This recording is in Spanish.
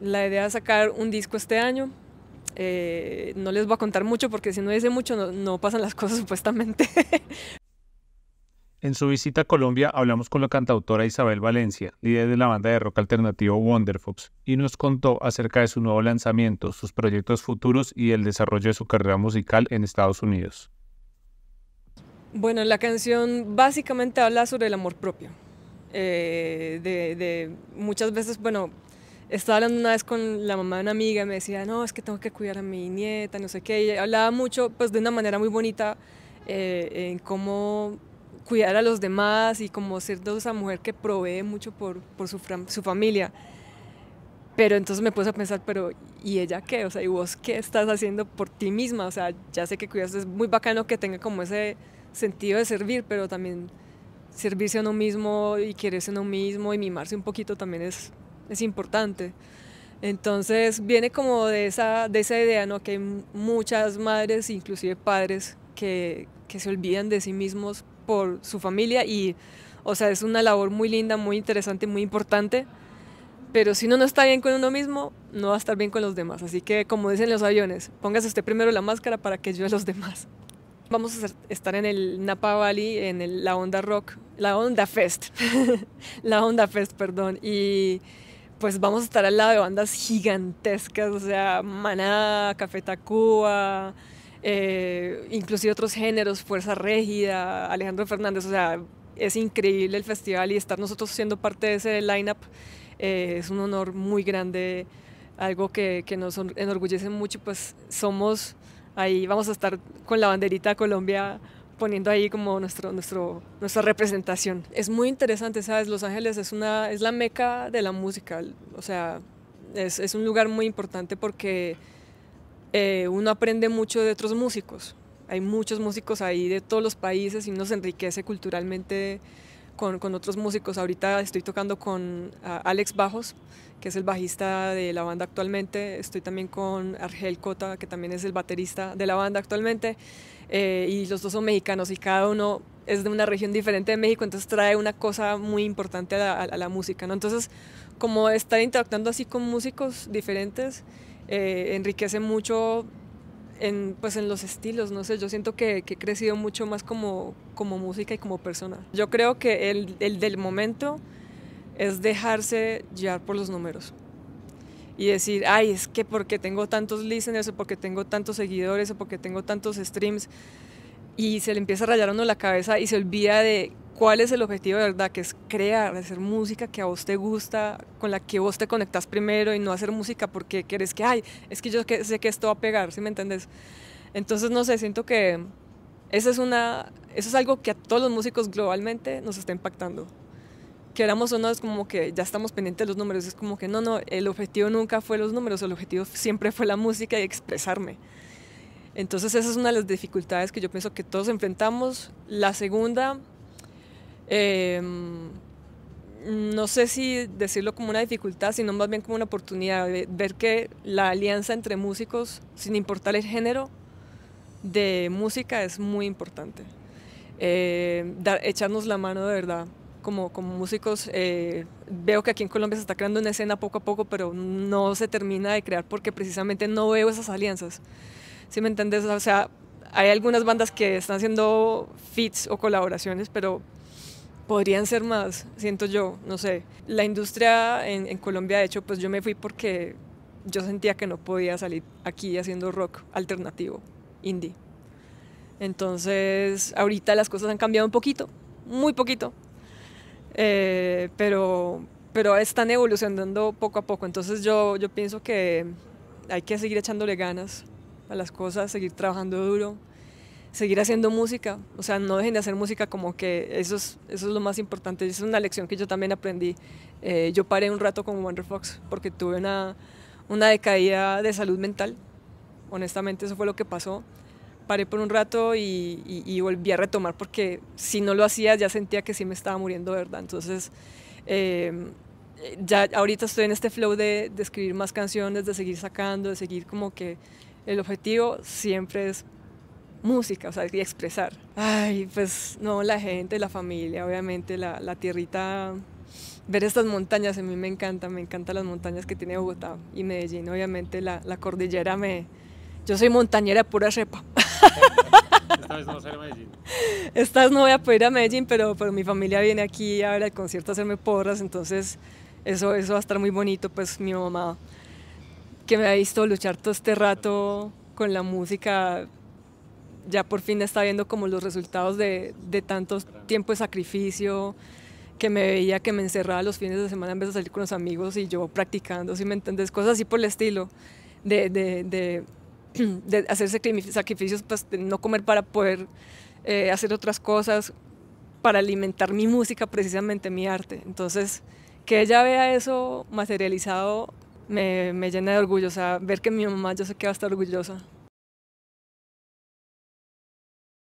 La idea es sacar un disco este año. Eh, no les voy a contar mucho porque si no dice mucho no, pasan las cosas supuestamente. En su visita a Colombia hablamos con la cantautora Isabel Valencia, líder de la banda de rock alternativo Wonderfox, y nos contó acerca de su nuevo lanzamiento, sus proyectos futuros y el desarrollo de su carrera musical en Estados Unidos. Bueno, la canción básicamente habla sobre el amor propio. Eh, muchas veces, bueno, estaba hablando una vez con la mamá de una amiga y me decía, no, es que tengo que cuidar a mi nieta, no sé qué. Y hablaba mucho, pues de una manera muy bonita, eh, en cómo cuidar a los demás y cómo ser toda esa mujer que provee mucho por, su, su, familia. Pero entonces me puse a pensar, pero ¿y ella qué? O sea, ¿y vos qué estás haciendo por ti misma? O sea, ya sé que cuidas, es muy bacano que tenga como ese sentido de servir, pero también servirse a uno mismo y quererse a uno mismo y mimarse un poquito también es es importante. Entonces viene como de esa, de esa idea, ¿no? Que hay muchas madres, inclusive padres, que, que se olvidan de sí mismos por su familia y, o sea, es una labor muy linda, muy interesante, muy importante, pero si uno no está bien con uno mismo, no va a estar bien con los demás. Así que, como dicen los aviones, póngase usted primero la máscara para que ayude a los demás. Vamos a estar en el Napa Valley, en el, la Onda Rock, la Onda Fest, la Onda Fest, perdón, y pues vamos a estar al lado de bandas gigantescas, o sea, Maná, Café Tacuba, eh, inclusive otros géneros, Fuerza Régida, Alejandro Fernández, o sea, es increíble el festival y estar nosotros siendo parte de ese lineup up eh, es un honor muy grande, algo que, que nos enorgullece mucho, pues somos ahí, vamos a estar con la banderita Colombia poniendo ahí como nuestro, nuestro, nuestra representación. Es muy interesante, ¿sabes? Los Ángeles es, una, es la meca de la música, o sea, es, un lugar muy importante porque eh, uno aprende mucho de otros músicos. Hay muchos músicos ahí de todos los países y uno se enriquece culturalmente con, otros músicos. Ahorita estoy tocando con Alex Bajos, que es el bajista de la banda actualmente. Estoy también con Argel Cota, que también es el baterista de la banda actualmente. Eh, y los dos son mexicanos y cada uno es de una región diferente de México, entonces trae una cosa muy importante a la, música. ¿no? Entonces, como estar interactuando así con músicos diferentes, eh, enriquece mucho en, pues en los estilos, no sé, yo siento que, que he crecido mucho más como, como, música y como persona. Yo creo que el, el, del momento es dejarse llevar por los números y decir, ay, es que porque tengo tantos listeners o porque tengo tantos seguidores o porque tengo tantos streams y se le empieza a rayar uno la cabeza y se olvida de cuál es el objetivo de verdad, que es crear, hacer música que a vos te gusta, con la que vos te conectas primero y no hacer música porque querés que, ay, es que yo sé que esto va a pegar, ¿sí me entendés? Entonces, no sé, siento que eso es, una, eso es algo que a todos los músicos globalmente nos está impactando. Queramos o no, es como que ya estamos pendientes de los números, es como que no, no, el objetivo nunca fue los números, el objetivo siempre fue la música y expresarme. Entonces esa es una de las dificultades que yo pienso que todos enfrentamos. La segunda Em, no sé si decirlo como una dificultad, sino más bien como una oportunidad, de ver que la alianza entre músicos, sin importar el género de música, es muy importante. Eh, echarnos la mano de verdad. Como, como músicos, eh, veo que aquí en Colombia se está creando una escena poco a poco, pero no se termina de crear porque precisamente no veo esas alianzas. si me entiendes? O sea, hay algunas bandas que están haciendo fits o colaboraciones, pero podrían ser más, siento yo, no sé. La industria en, Colombia, de hecho, pues yo me fui porque yo sentía que no podía salir aquí haciendo rock alternativo, indie. Entonces, ahorita las cosas han cambiado un poquito, muy poquito, eh, pero, pero están evolucionando poco a poco. Entonces yo, yo pienso que hay que seguir echándole ganas a las cosas, seguir trabajando duro seguir haciendo música, o sea, no dejen de hacer música como que eso es, eso es lo más importante, es una lección que yo también aprendí. Eh, yo paré un rato con Wonder Fox porque tuve una, una decaída de salud mental, honestamente eso fue lo que pasó. Paré por un rato y, volví a retomar porque si no lo hacía ya sentía que sí me estaba muriendo, ¿verdad? Entonces... Eh, ya ahorita estoy en este flow de, de, escribir más canciones, de seguir sacando, de seguir como que el objetivo siempre es música, o sea, y expresar. Ay, pues no, la gente, la familia, obviamente, la, la tierrita ver estas montañas, a mí me encanta, me encantan las montañas que tiene Bogotá y Medellín, obviamente la, cordillera me... Yo soy montañera pura cepa. Esta no voy a Medellín. Esta no voy a poder ir a Medellín, pero, mi familia viene aquí a ver el concierto a hacerme porras, entonces eso, eso va a estar muy bonito, pues mi mamá que me ha visto luchar todo este rato con la música, ya por fin está viendo como los resultados de, de tanto tiempo de sacrificio, que me veía que me encerraba los fines de semana en vez de salir con los amigos y yo practicando, si me entendés, cosas así por el estilo, de, de, de, hacer sacrificios, pues, no comer para poder eh, hacer otras cosas, para alimentar mi música, precisamente mi arte. Entonces, que ella vea eso materializado me, me llena de orgullo, o sea, ver que mi mamá yo sé que va a estar orgullosa.